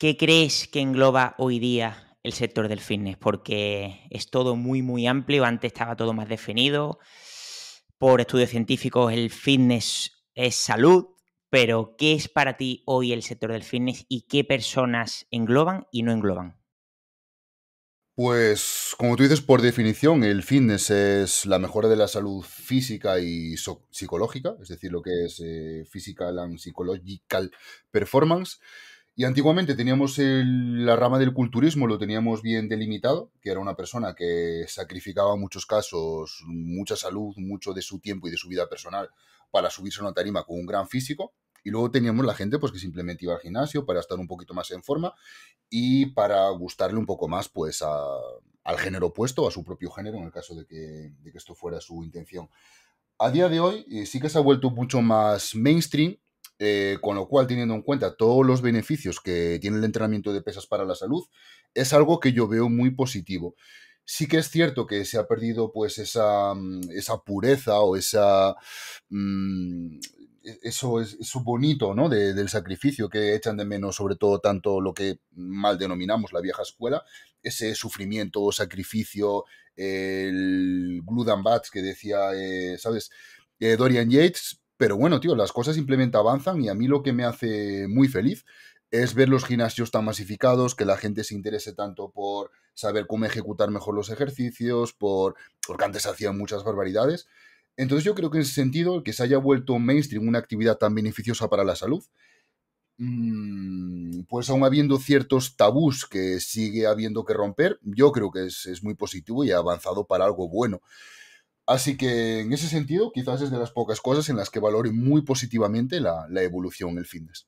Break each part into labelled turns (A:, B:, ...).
A: ¿Qué crees que engloba hoy día el sector del fitness? Porque es todo muy, muy amplio. Antes estaba todo más definido. Por estudios científicos, el fitness es salud. Pero, ¿qué es para ti hoy el sector del fitness y qué personas engloban y no engloban?
B: Pues, como tú dices, por definición, el fitness es la mejora de la salud física y psicológica, es decir, lo que es eh, physical and psychological performance. Y antiguamente teníamos la rama del culturismo, lo teníamos bien delimitado, que era una persona que sacrificaba muchos casos mucha salud, mucho de su tiempo y de su vida personal para subirse a una tarima con un gran físico. Y luego teníamos la gente pues, que simplemente iba al gimnasio para estar un poquito más en forma y para gustarle un poco más pues, al género opuesto, a su propio género, en el caso de que, que esto fuera su intención. A día de hoy eh, sí que se ha vuelto mucho más mainstream eh, con lo cual, teniendo en cuenta todos los beneficios que tiene el entrenamiento de pesas para la salud, es algo que yo veo muy positivo. Sí que es cierto que se ha perdido pues esa, mm, pureza o esa... Mm, e-, eso es bonito, ¿no? del sacrificio que echan de menos, sobre todo tanto lo que mal denominamos la vieja escuela, ese sufrimiento, o sacrificio, el glue and bats que decía, eh, ¿sabes? Eh, Dorian Yates, pero bueno, tío, las cosas simplemente avanzan y a mí lo que me hace muy feliz es ver los gimnasios tan masificados, que la gente se interese tanto por saber cómo ejecutar mejor los ejercicios, por porque antes hacían muchas barbaridades. Entonces yo creo que en ese sentido, que se haya vuelto mainstream una actividad tan beneficiosa para la salud, mm, pues aún habiendo ciertos tabús que sigue habiendo que romper, yo creo que es, es muy positivo y ha avanzado para algo bueno. Así que en ese sentido, quizás es de las pocas cosas en las que valore muy positivamente la, evolución el fitness.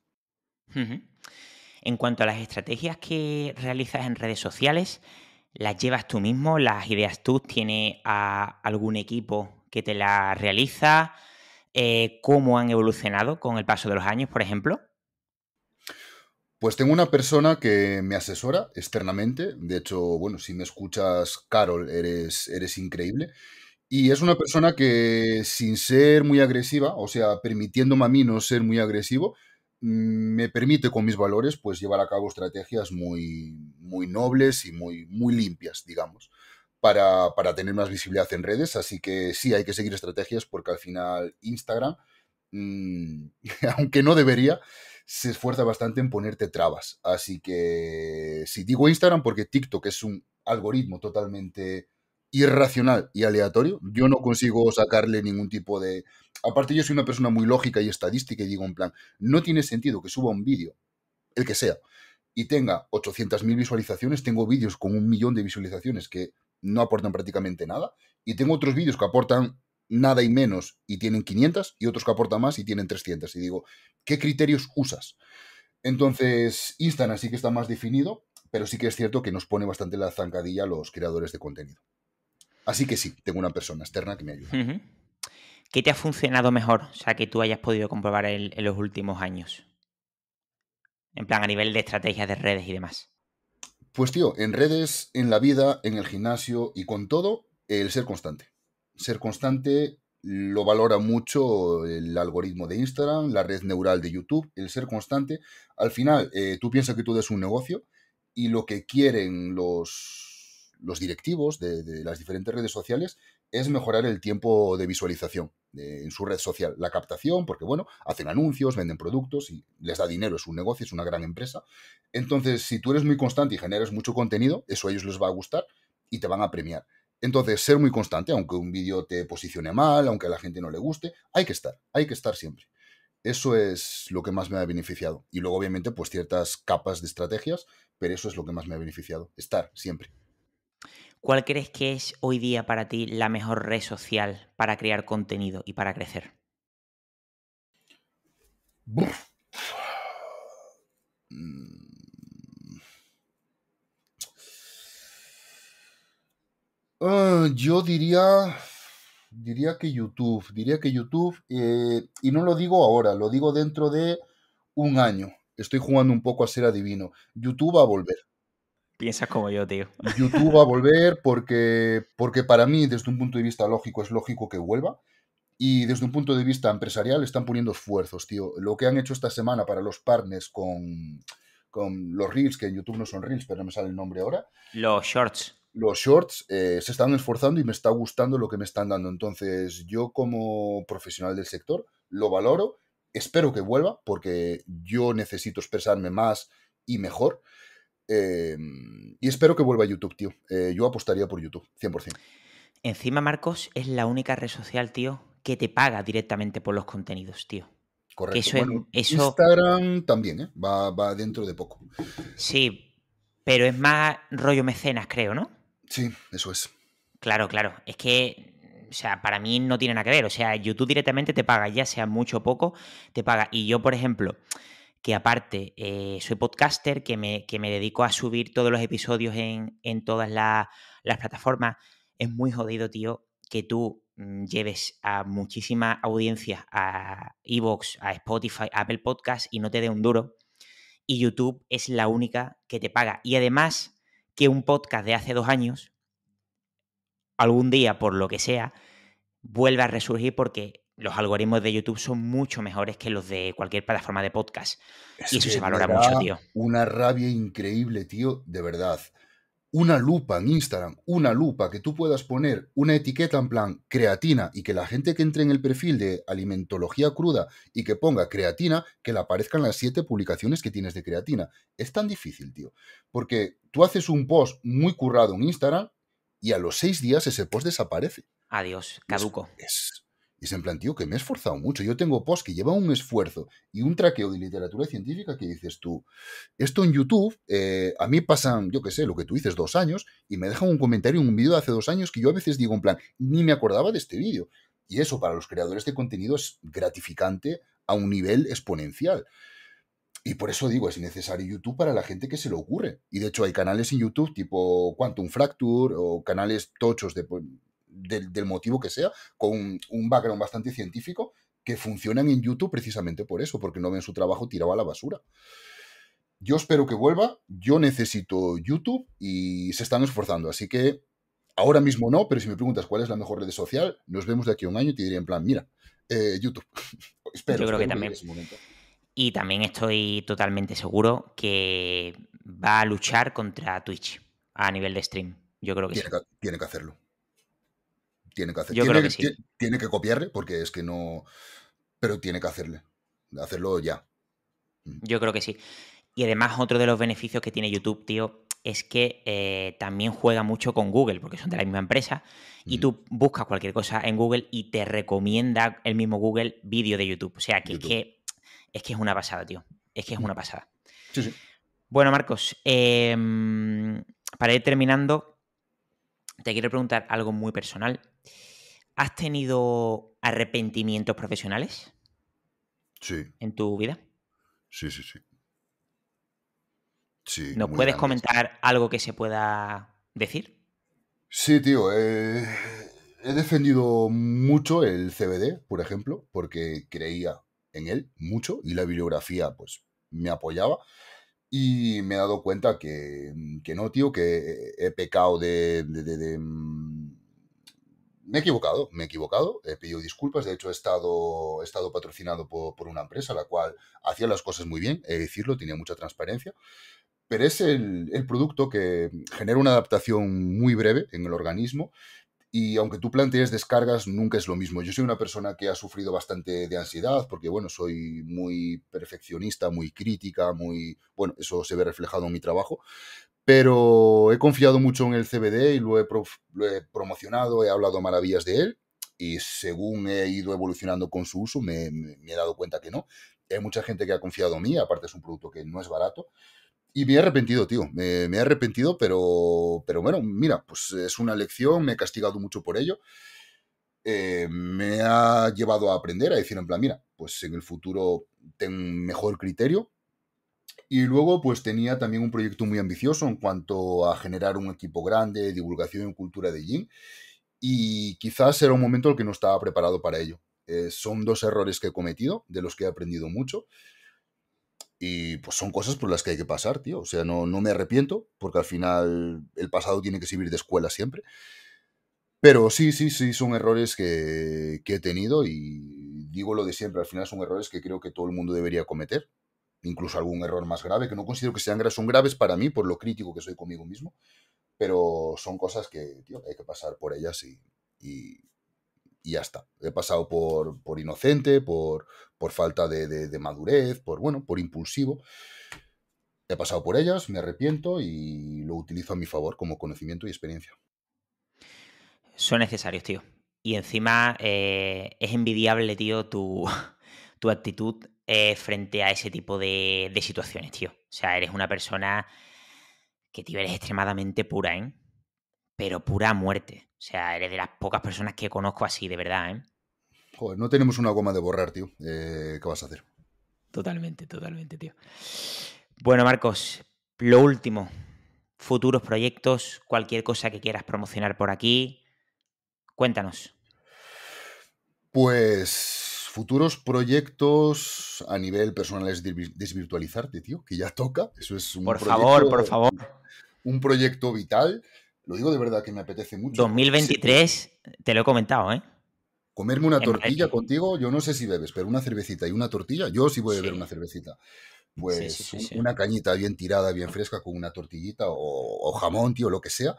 A: En cuanto a las estrategias que realizas en redes sociales, ¿las llevas tú mismo? ¿Las ideas tú? tienes a algún equipo que te las realiza? Eh, ¿Cómo han evolucionado con el paso de los años, por ejemplo?
B: Pues tengo una persona que me asesora externamente. De hecho, bueno, si me escuchas, Carol, eres, eres increíble. Y es una persona que, sin ser muy agresiva, o sea, permitiéndome a mí no ser muy agresivo, mm, me permite con mis valores pues llevar a cabo estrategias muy, muy nobles y muy, muy limpias, digamos, para, tener más visibilidad en redes. Así que sí, hay que seguir estrategias porque al final Instagram, mm, aunque no debería, se esfuerza bastante en ponerte trabas. Así que si digo Instagram porque TikTok es un algoritmo totalmente irracional y aleatorio. Yo no consigo sacarle ningún tipo de... Aparte, yo soy una persona muy lógica y estadística y digo en plan, no tiene sentido que suba un vídeo, el que sea, y tenga 800.000 visualizaciones. Tengo vídeos con un millón de visualizaciones que no aportan prácticamente nada. Y tengo otros vídeos que aportan nada y menos y tienen 500 y otros que aportan más y tienen 300. Y digo, ¿qué criterios usas? Entonces, Instagram sí que está más definido, pero sí que es cierto que nos pone bastante la zancadilla a los creadores de contenido. Así que sí, tengo una persona externa que me
A: ayuda. ¿Qué te ha funcionado mejor, o sea, que tú hayas podido comprobar en los últimos años? En plan, a nivel de estrategias de redes y demás.
B: Pues tío, en redes, en la vida, en el gimnasio y con todo, el ser constante. Ser constante lo valora mucho el algoritmo de Instagram, la red neural de YouTube, el ser constante. Al final, eh, tú piensas que tú eres un negocio y lo que quieren los los directivos de, las diferentes redes sociales es mejorar el tiempo de visualización eh, en su red social. La captación, porque bueno, hacen anuncios, venden productos y les da dinero, es un negocio, es una gran empresa. Entonces, si tú eres muy constante y generas mucho contenido, eso a ellos les va a gustar y te van a premiar. Entonces, ser muy constante, aunque un vídeo te posicione mal, aunque a la gente no le guste, hay que estar, hay que estar siempre. Eso es lo que más me ha beneficiado. Y luego, obviamente, pues ciertas capas de estrategias, pero eso es lo que más me ha beneficiado, estar siempre.
A: ¿Cuál crees que es hoy día para ti la mejor red social para crear contenido y para crecer? Mm.
B: Ah, yo diría, diría que YouTube, diría que YouTube, eh, y no lo digo ahora, lo digo dentro de un año. Estoy jugando un poco a ser adivino. YouTube va a volver. Piensa como yo, tío. YouTube va a volver porque, porque para mí, desde un punto de vista lógico, es lógico que vuelva. Y desde un punto de vista empresarial están poniendo esfuerzos, tío. Lo que han hecho esta semana para los partners con, con los Reels, que en YouTube no son Reels, pero no me sale el nombre ahora.
A: Los Shorts.
B: Los Shorts eh, se están esforzando y me está gustando lo que me están dando. Entonces, yo como profesional del sector lo valoro, espero que vuelva porque yo necesito expresarme más y mejor. Em, y espero que vuelva a YouTube, tío. Eh, yo apostaría por YouTube, 100%.
A: Encima, Marcos, es la única red social, tío, que te paga directamente por los contenidos, tío. Correcto. Eso es, eso... Instagram también, ¿eh? Va, va, dentro de poco. Sí, pero es más rollo mecenas, creo, ¿no? Sí, eso es. Claro, claro. Es que, o sea, para mí no tiene nada que ver. O sea, YouTube directamente te paga, ya sea mucho o poco, te paga. Y yo, por ejemplo, que aparte eh, soy podcaster, que me, que me, dedico a subir todos los episodios en, todas las plataformas. Es muy jodido, tío, que tú mm, lleves a muchísima audiencia a Evox, a Spotify, Apple Podcast y no te dé un duro. Y YouTube es la única que te paga. Y además que un podcast de hace dos años, algún día, por lo que sea, vuelva a resurgir porque los algoritmos de YouTube son mucho mejores que los de cualquier plataforma de podcast. y eso se valora mucho, tío.
B: Una rabia increíble, tío, de verdad. Una lupa en Instagram, una lupa que tú puedas poner una etiqueta en plan creatina y que la gente que entre en el perfil de alimentología cruda y que ponga creatina, que le aparezcan las siete publicaciones que tienes de creatina. Es tan difícil, tío. Porque tú haces un post muy currado en Instagram y a los seis días ese post desaparece. Adiós, caduco. Y se me planteó que me he esforzado mucho. Yo tengo post que lleva un esfuerzo y un traqueo de literatura científica que dices tú, esto en YouTube, eh, a mí pasan, yo qué sé, lo que tú dices, dos años, y me dejan un comentario en un vídeo de hace dos años que yo a veces digo en plan, ni me acordaba de este vídeo. Y eso para los creadores de contenido es gratificante a un nivel exponencial. Y por eso digo, es necesario YouTube para la gente que se lo ocurre. Y de hecho hay canales en YouTube tipo Quantum Fracture o canales tochos de del, motivo que sea, con un background bastante científico, que funcionan en YouTube precisamente por eso, porque no ven su trabajo tirado a la basura. Yo espero que vuelva, yo necesito YouTube y se están esforzando, así que ahora mismo no, pero si me preguntas cuál es la mejor red social, nos vemos de aquí a un año y te diría en plan, mira,
A: eh, YouTube. espero, yo creo que también. momento. Y también estoy totalmente seguro que va a luchar contra Twitch a nivel de stream. Yo creo que sí. que, tiene que hacerlo tiene que hacer. Yo tiene, creo que tiene que copiarle porque es que no. Pero tiene que hacerle. Hacerlo ya. Mm. Yo creo que sí. Y además, otro de los beneficios que tiene YouTube, tío, es que eh, también juega mucho con Google, porque son de la misma empresa, y tú buscas cualquier cosa en Google y te recomienda el mismo Google vídeo de YouTube. O sea, que es, que es que es una pasada, tío. Es que es mm. una pasada. Sí, sí. Bueno, Marcos, em, para ir terminando, te quiero preguntar algo muy personal. ¿Has tenido arrepentimientos profesionales? Sí. ¿En tu vida? Sí, sí, sí. ¿Nos puedes comentar algo que se pueda decir?
B: Sí, tío. Eh, he defendido mucho el CBD, por ejemplo, porque creía en él mucho y la bibliografía pues me apoyaba. Y me he dado cuenta mm, que, no, tío, que he pecado de, mm, Me he equivocado, me he equivocado, he pedido disculpas, de hecho he estado, estado patrocinado por, una empresa, la cual hacía las cosas muy bien, he de decirlo, tenía mucha transparencia, pero es el, el, producto que genera una adaptación muy breve en el organismo y aunque tú plantees descargas, nunca es lo mismo. Yo soy una persona que ha sufrido bastante de ansiedad, porque bueno, soy muy perfeccionista, muy crítica, muy... Bueno, eso se ve reflejado en mi trabajo, pero he confiado mucho en el CBD y lo he, promocionado, he hablado maravillas de él, y según he ido evolucionando con su uso, me he dado cuenta que no. Hay mucha gente que ha confiado en mí, aparte es un producto que no es barato, y me he arrepentido, tío. Me, he arrepentido, pero, pero bueno, mira, pues es una lección, me he castigado mucho por ello. Eh, me ha llevado a aprender, a decir en plan, mira, pues en el futuro ten mejor criterio. Y luego, pues tenía también un proyecto muy ambicioso en cuanto a generar un equipo grande, divulgación y cultura de Jin. Y quizás era un momento en el que no estaba preparado para ello. Eh, son dos errores que he cometido, de los que he aprendido mucho. Y pues son cosas por las que hay que pasar, tío. O sea, no, no me arrepiento, porque al final el pasado tiene que servir de escuela siempre. Pero sí, sí, sí, son errores que, que, he tenido y digo lo de siempre, al final son errores que creo que todo el mundo debería cometer, incluso algún error más grave, que no considero que sean graves, son graves para mí por lo crítico que soy conmigo mismo, pero son cosas que, tío, hay que pasar por ellas y, y, y ya está. He pasado por, por inocente, por, por falta de, madurez, por bueno, por impulsivo. He pasado por ellas, me arrepiento y lo utilizo a mi favor como conocimiento y experiencia.
A: Son necesarios, tío. Y encima eh, es envidiable, tío, tu, actitud eh, frente a ese tipo de, de, situaciones, tío. O sea, eres una persona que, tío, eres extremadamente pura, ¿eh? Pero pura muerte. O sea, eres de las pocas personas que conozco así, de verdad, ¿eh? Joder, no tenemos
B: una goma de borrar, tío.
A: Eh, ¿Qué vas a hacer?
B: Totalmente, totalmente, tío.
A: Bueno, Marcos, lo último. Futuros proyectos, cualquier cosa que quieras promocionar por aquí. Cuéntanos. Pues
B: futuros proyectos a nivel personal es desvirtualizarte, tío, que ya toca. Eso es un Por favor, por favor. Un proyecto vital. Lo digo de verdad que me apetece mucho. 2023, te lo he comentado, ¿eh? Comerme una tortilla contigo, yo no sé si bebes, pero una cervecita y una tortilla, yo sí voy a beber una cervecita. Pues una cañita bien tirada, bien fresca, con una tortillita o, o jamón, tío, lo que sea.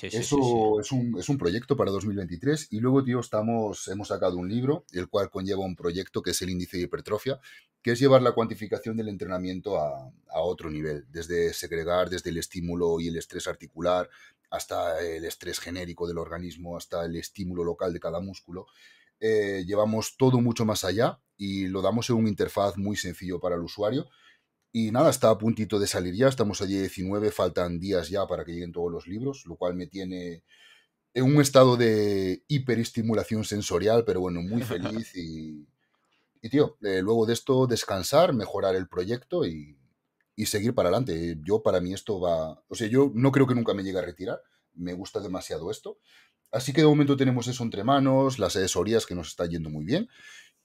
B: Eso es, un, proyecto para 2023 y luego, tío, estamos, hemos sacado un libro, el cual conlleva un proyecto que es el índice de hipertrofia, que es llevar la cuantificación del entrenamiento a, otro nivel, desde segregar, desde el estímulo y el estrés articular, hasta el estrés genérico del organismo, hasta el estímulo local de cada músculo. Eh, llevamos todo mucho más allá y lo damos en un interfaz muy sencillo para el usuario y nada, está a puntito de salir ya, estamos a 19, faltan días ya para que lleguen todos los libros, lo cual me tiene en un estado de hiperestimulación sensorial, pero bueno, muy feliz y, tío, eh, luego de esto descansar, mejorar el proyecto y, y, seguir para adelante. Yo para mí esto va, o sea, yo no creo que nunca me llegue a retirar, me gusta demasiado esto. Así que de momento tenemos eso entre manos, las asesorías que nos está yendo muy bien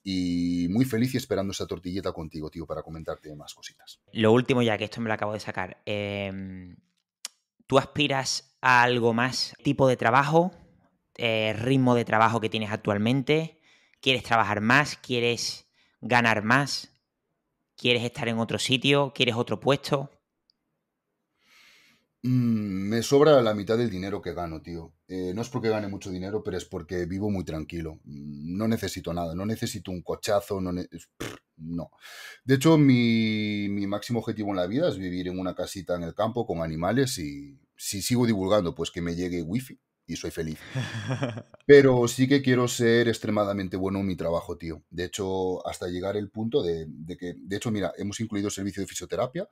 B: y muy feliz y esperando esa tortilleta contigo, tío, para comentarte más cositas.
A: Lo último, ya que esto me lo acabo de sacar, em, ¿tú aspiras a algo más? ¿Tipo de trabajo? Eh, ¿Ritmo de trabajo que tienes actualmente? ¿Quieres trabajar más? ¿Quieres ganar más? ¿Quieres estar en otro sitio? ¿Quieres otro puesto?
B: Mm, me sobra la mitad del dinero que gano, tío. Eh, no es porque gane mucho dinero, pero es porque vivo muy tranquilo. Mm, no necesito nada, no necesito un cochazo, no. no. De hecho, mi máximo objetivo en la vida es vivir en una casita en el campo con animales y si sigo divulgando, pues que me llegue wifi y soy feliz. Pero sí que quiero ser extremadamente bueno en mi trabajo, tío. De hecho, hasta llegar el punto de, que, de hecho, mira, hemos incluido servicio de fisioterapia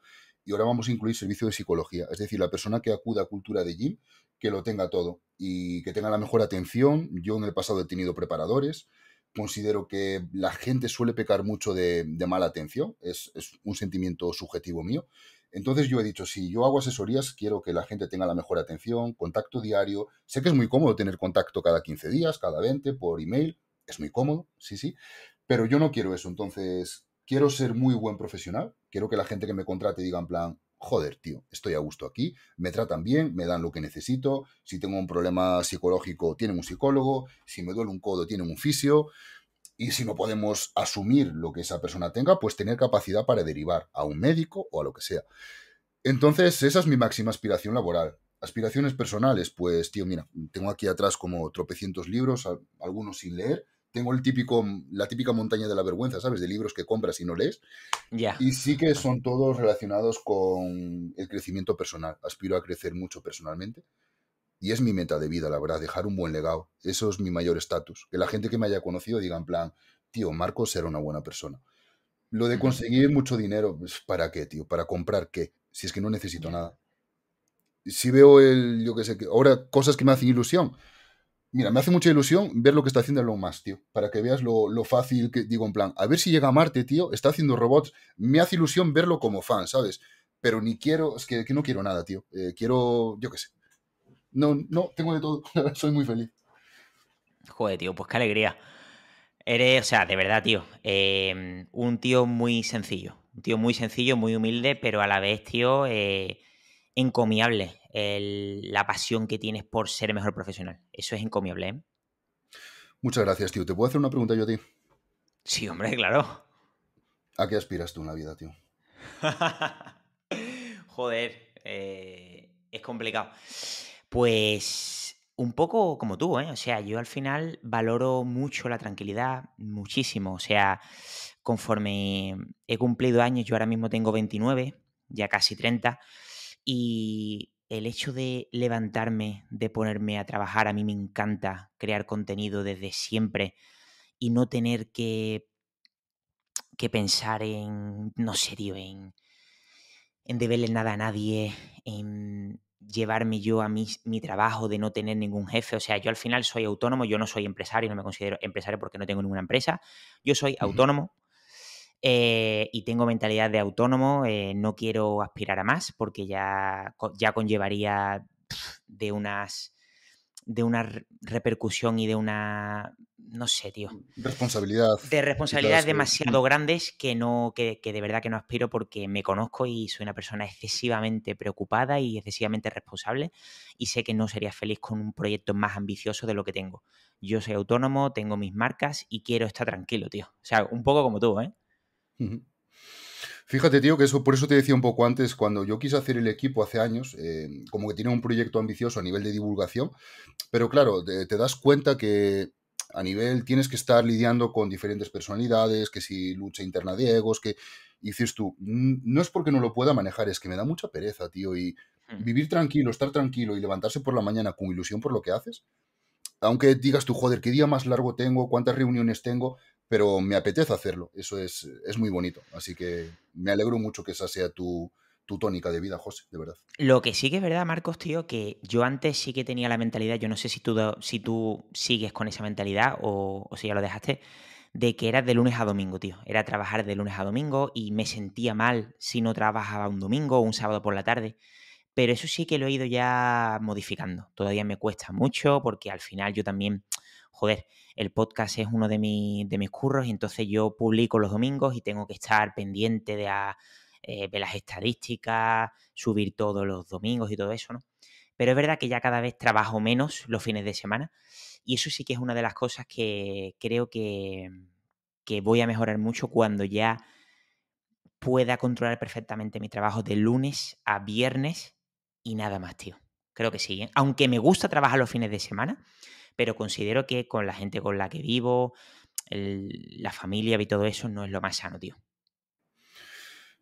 B: y ahora vamos a incluir servicio de psicología. Es decir, la persona que acuda a cultura de gym, que lo tenga todo y que tenga la mejor atención. Yo en el pasado he tenido preparadores. Considero que la gente suele pecar mucho de, mala atención. Es, es un sentimiento subjetivo mío entonces yo he dicho, si yo hago asesorías, quiero que la gente tenga la mejor atención, contacto diario. Sé que es muy cómodo tener contacto cada 15 días, cada 20, por email. Es muy cómodo, sí, sí. Pero yo no quiero eso. Entonces, quiero ser muy buen profesional. Quiero que la gente que me contrate diga en plan, joder, tío, estoy a gusto aquí, me tratan bien, me dan lo que necesito, si tengo un problema psicológico, tienen un psicólogo, si me duele un codo, tienen un fisio, y si no podemos asumir lo que esa persona tenga, pues tener capacidad para derivar a un médico o a lo que sea. Entonces, esa es mi máxima aspiración laboral. Aspiraciones personales, pues, tío, mira, tengo aquí atrás como tropecientos libros, algunos sin leer. Tengo el típico, la típica montaña de la vergüenza, ¿sabes? De libros que compras y no lees. ya Y sí que son todos relacionados con el crecimiento personal. Aspiro a crecer mucho personalmente. Y es mi meta de vida, la verdad, dejar un buen legado. Eso es mi mayor estatus. Que la gente que me haya conocido diga en plan, tío, Marcos era una buena persona. Lo de conseguir mucho dinero, ¿para qué, tío? ¿Para comprar qué? Si es que no necesito nada. Si veo el, yo qué sé, ahora cosas que me hacen ilusión. Mira, me hace mucha ilusión ver lo que está haciendo Elon Musk, tío. Para que veas lo, lo fácil que digo, en plan, a ver si llega a Marte, tío. Está haciendo robots. Me hace ilusión verlo como fan, ¿sabes? Pero ni quiero, es que, no quiero nada, tío. Eh, quiero, yo qué sé, no, no, tengo de todo. Soy muy feliz.
A: Joder, tío, pues qué alegría. Eres, o sea, de verdad, tío, em, un tío muy sencillo. Un tío muy sencillo, muy humilde, pero a la vez, tío, eh, encomiable. la pasión que tienes por ser mejor profesional. Eso es encomiable, ¿eh?
B: Muchas gracias, tío. ¿Te puedo hacer una pregunta yo a ti? Sí, hombre, claro. ¿A qué aspiras tú en la vida, tío?
A: Joder, eh, es complicado. Pues un poco como tú, ¿eh? O sea, yo al final valoro mucho la tranquilidad, muchísimo. O sea, conforme he cumplido años, yo ahora mismo tengo 29, ya casi 30, y el hecho de levantarme, de ponerme a trabajar, a mí me encanta crear contenido desde siempre y no tener que, que pensar en, no sé, en, en deberle nada a nadie, en, llevarme yo a mi, mi trabajo, de no tener ningún jefe. O sea, yo al final soy autónomo, yo no soy empresario, no me considero empresario porque no tengo ninguna empresa. Yo soy autónomo eh, y tengo mentalidad de autónomo. Eh, no quiero aspirar a más porque ya, ya conllevaría de unas de una repercusión y de una, no sé, tío. Responsabilidad. De responsabilidades demasiado grandes que no, que, de verdad que no aspiro porque me conozco y soy una persona excesivamente preocupada y excesivamente responsable y sé que no sería feliz con un proyecto más ambicioso de lo que tengo. Yo soy autónomo, tengo mis marcas y quiero estar tranquilo, tío. O sea, un poco como tú, ¿eh?
B: Fíjate, tío, que eso, por eso te decía un poco antes, cuando yo quise hacer el equipo hace años, eh, como que tiene un proyecto ambicioso a nivel de divulgación, pero claro, te, das cuenta que a nivel tienes que estar lidiando con diferentes personalidades, que si lucha interna de egos, que dices tú, no es porque no lo pueda manejar, es que me da mucha pereza, tío, y hmm. vivir tranquilo, estar tranquilo y levantarse por la mañana con ilusión por lo que haces, aunque digas tú, joder, qué día más largo tengo, cuántas reuniones tengo, pero me apetece hacerlo. Eso es, es muy bonito. Así que me alegro mucho que esa sea tu, tu tónica de vida, José, de verdad.
A: Lo que sí que es verdad, Marcos, tío, que yo antes sí que tenía la mentalidad, yo no sé si tú, si tú sigues con esa mentalidad o, o si ya lo dejaste, de que era de lunes a domingo, tío. Era trabajar de lunes a domingo y me sentía mal si no trabajaba un domingo o un sábado por la tarde. Pero eso sí que lo he ido ya modificando. Todavía me cuesta mucho porque al final yo también joder, el podcast es uno de, mis curros y entonces yo publico los domingos y tengo que estar pendiente eh, de, las estadísticas, subir todos los domingos y todo eso, ¿no? Pero es verdad que ya cada vez trabajo menos los fines de semana y eso sí que es una de las cosas que creo que, que voy a mejorar mucho cuando ya pueda controlar perfectamente mi trabajo de lunes a viernes y nada más, tío. Creo que sí. ¿eh? Aunque me gusta trabajar los fines de semana, pero considero que con la gente con la que vivo, la familia y todo eso no es lo más sano, tío.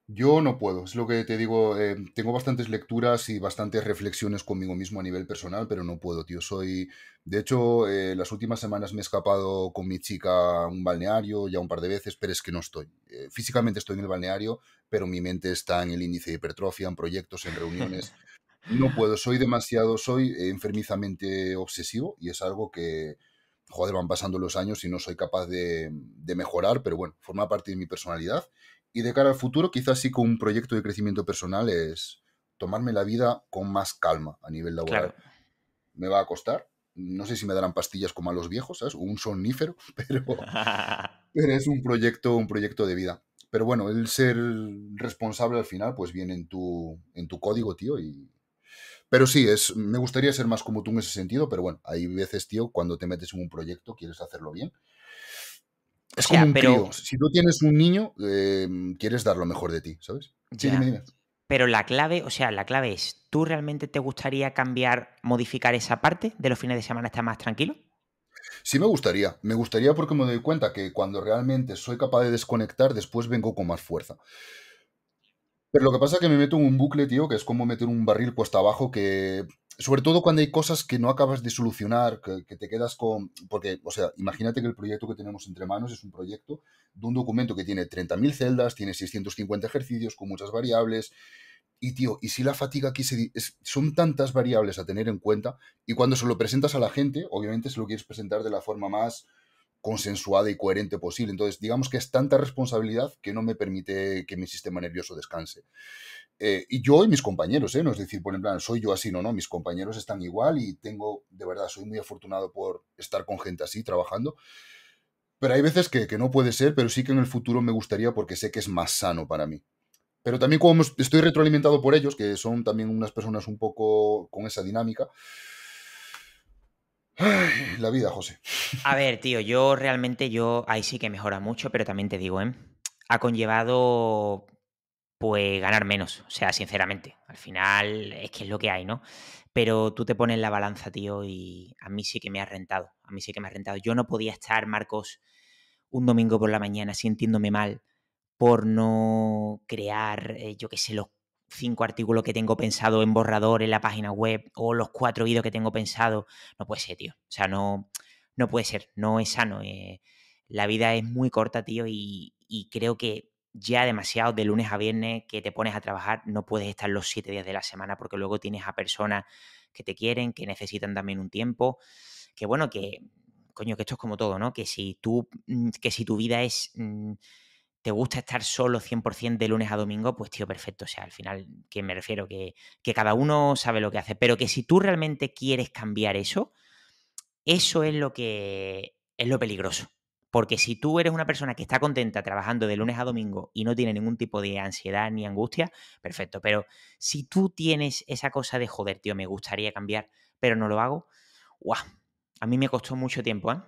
B: Yo no puedo, es lo que te digo, eh, tengo bastantes lecturas y bastantes reflexiones conmigo mismo a nivel personal, pero no puedo, tío, soy... De hecho, eh, las últimas semanas me he escapado con mi chica a un balneario ya un par de veces, pero es que no estoy. Eh, físicamente estoy en el balneario, pero mi mente está en el índice de hipertrofia, en proyectos, en reuniones. No puedo, soy demasiado, soy enfermizamente obsesivo y es algo que, joder, van pasando los años y no soy capaz de, mejorar, pero bueno, forma parte de mi personalidad. Y de cara al futuro, quizás sí con un proyecto de crecimiento personal es tomarme la vida con más calma a nivel laboral. Me va a costar, no sé si me darán pastillas como a los viejos, ¿sabes? un sonífero pero, pero es un proyecto, un proyecto de vida. Pero bueno, el ser responsable al final, pues viene en tu, en tu código, tío, y, pero sí, es, me gustaría ser más como tú en ese sentido, pero bueno, hay veces, tío, cuando te metes en un proyecto, quieres hacerlo bien. Es como un pero... Si tú tienes un niño, em, quieres dar lo mejor de ti, ¿sabes? Sí,
A: Pero la clave, o sea, la clave es, ¿tú realmente te gustaría cambiar, modificar esa parte de los fines de semana estar más tranquilo?
B: Sí me gustaría, me gustaría porque me doy cuenta que cuando realmente soy capaz de desconectar, después vengo con más fuerza. Pero lo que pasa es que me meto en un bucle, tío, que es como meter un barril puesto abajo, que sobre todo cuando hay cosas que no acabas de solucionar, que, te quedas con... Porque, o sea, imagínate que el proyecto que tenemos entre manos es un proyecto de un documento que tiene 30.000 celdas, tiene 650 ejercicios con muchas variables. Y, tío, y si la fatiga aquí se... son tantas variables a tener en cuenta y cuando se lo presentas a la gente, obviamente se lo quieres presentar de la forma más consensuada y coherente posible. Entonces, digamos que es tanta responsabilidad que no me permite que mi sistema nervioso descanse. Eh, y yo y mis compañeros, ¿eh? no es decir, por en plan, soy yo así, no, no, mis compañeros están igual y tengo, de verdad, soy muy afortunado por estar con gente así trabajando. Pero hay veces que, que no puede ser, pero sí que en el futuro me gustaría porque sé que es más sano para mí. Pero también como estoy retroalimentado por ellos, que son también unas personas un poco con esa dinámica, la vida, José.
A: A ver, tío, yo realmente, yo ahí sí que mejora mucho, pero también te digo, ¿eh? Ha conllevado, pues, ganar menos, o sea, sinceramente. Al final es que es lo que hay, ¿no? Pero tú te pones la balanza, tío, y a mí sí que me ha rentado, a mí sí que me ha rentado. Yo no podía estar, Marcos, un domingo por la mañana sintiéndome mal por no crear, eh, yo qué sé, los cinco artículos que tengo pensado en borrador en la página web o los cuatro vídeos que tengo pensado. No puede ser, tío. O sea, no, no puede ser, no es sano. Eh, la vida es muy corta, tío, y, creo que ya demasiado de lunes a viernes que te pones a trabajar, no puedes estar los siete días de la semana porque luego tienes a personas que te quieren, que necesitan también un tiempo, que bueno, que, coño, que esto es como todo, ¿no? Que si tú, mm, que si tu vida es... Mm, te gusta estar solo 100% de lunes a domingo, pues tío, perfecto. O sea, al final, que me refiero? Que, cada uno sabe lo que hace, pero que si tú realmente quieres cambiar eso, eso es lo que es lo peligroso. Porque si tú eres una persona que está contenta trabajando de lunes a domingo y no tiene ningún tipo de ansiedad ni angustia, perfecto. Pero si tú tienes esa cosa de joder, tío, me gustaría cambiar, pero no lo hago, ¡guau! A mí me costó mucho tiempo, ¿eh?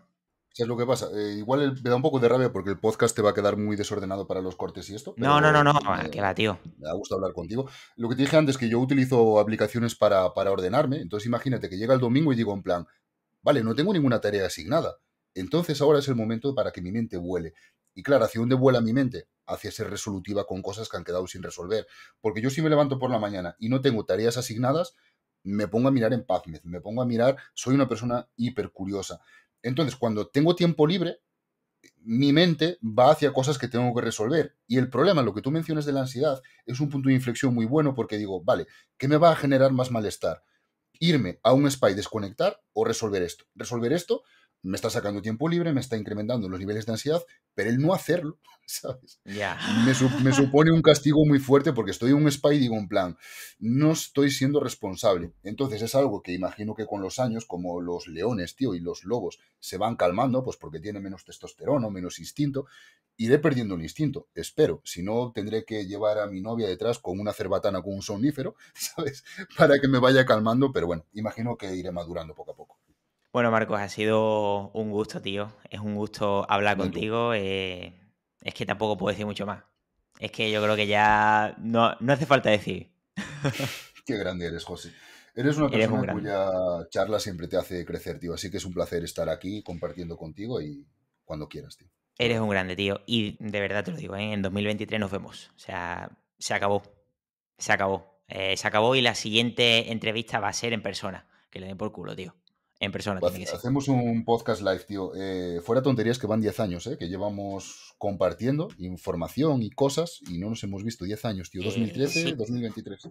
A: ¿Sabes lo que pasa? Eh, igual me da un poco de rabia porque
B: el podcast te va a quedar muy desordenado para los cortes y esto. No, no, no, no, ah, Queda, tío. Me ha gustado hablar contigo. Lo que te dije antes, que yo utilizo aplicaciones para, para ordenarme. Entonces imagínate que llega el domingo y digo en plan, vale, no tengo ninguna tarea asignada. Entonces ahora es el momento para que mi mente vuele. Y claro, ¿hacia dónde vuela mi mente? Hacia ser resolutiva con cosas que han quedado sin resolver. Porque yo si me levanto por la mañana y no tengo tareas asignadas, me pongo a mirar en PubMed, me pongo a mirar, soy una persona hiper curiosa. Entonces, cuando tengo tiempo libre, mi mente va hacia cosas que tengo que resolver. Y el problema, lo que tú mencionas de la ansiedad, es un punto de inflexión muy bueno porque digo, vale, ¿qué me va a generar más malestar? ¿Irme a un spa y desconectar o resolver esto? Resolver esto me está sacando tiempo libre, me está incrementando los niveles de ansiedad, pero el no hacerlo, ¿sabes? Me, supone un castigo muy fuerte porque estoy un spa y digo, en plan, no estoy siendo responsable. Entonces es algo que imagino que con los años, como los leones, tío, y los lobos se van calmando, pues porque tienen menos testosterona, menos instinto, iré perdiendo el instinto, espero. Si no, tendré que llevar a mi novia detrás con una cerbatana, con un sonífero, ¿sabes? Para que me vaya calmando, pero bueno, imagino que iré madurando poco a poco.
A: Bueno, Marcos, ha sido un gusto, tío. Es un gusto hablar contigo. Eh, es que tampoco puedo decir mucho más. Es que yo creo que ya no, hace falta decir. Qué grande eres, José.
B: Eres una persona cuya charla siempre te hace crecer, tío. Así que es un placer estar aquí compartiendo contigo y cuando quieras, tío.
A: Eres un grande, tío. Y de verdad te lo digo, ¿eh? en 2023 nos vemos. O sea, se acabó. Se acabó. Eh, se acabó y la siguiente entrevista va a ser en persona. Que le den por culo, tío. En persona
B: Hacemos un podcast live, tío. Eh, fuera tonterías que van 10 años, eh, que llevamos compartiendo información y cosas y no nos hemos visto 10 años, tío. 2013, eh, 2023,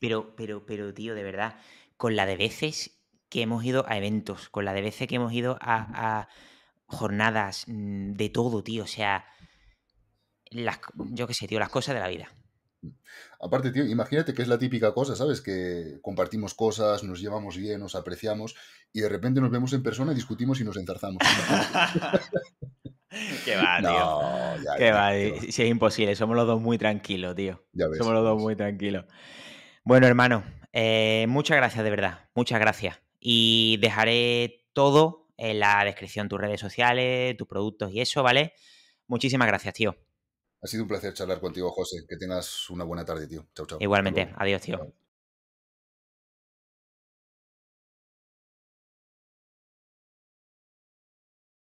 A: pero, pero, pero, tío, de verdad, con la de veces que hemos ido a eventos, con la de veces que hemos ido a, jornadas mm, de todo, tío. O sea, yo qué sé, tío, las cosas de la vida. Aparte, tío,
B: imagínate que es la típica cosa, ¿sabes? Que compartimos cosas, nos llevamos bien, nos apreciamos y de repente nos vemos en persona, discutimos y nos entarzamos que va,
A: no, Ya, va, Si es imposible, somos los dos muy tranquilos, tío. somos los dos muy tranquilos. Bueno, hermano, eh, muchas gracias de verdad, muchas gracias. Y dejaré todo en la descripción, tus redes sociales, tus productos y eso, ¿vale? Muchísimas gracias, tío.
B: Ha sido un placer charlar contigo, José. Que tengas una buena tarde, tío. Chao, chao. Igualmente. Adiós, tío.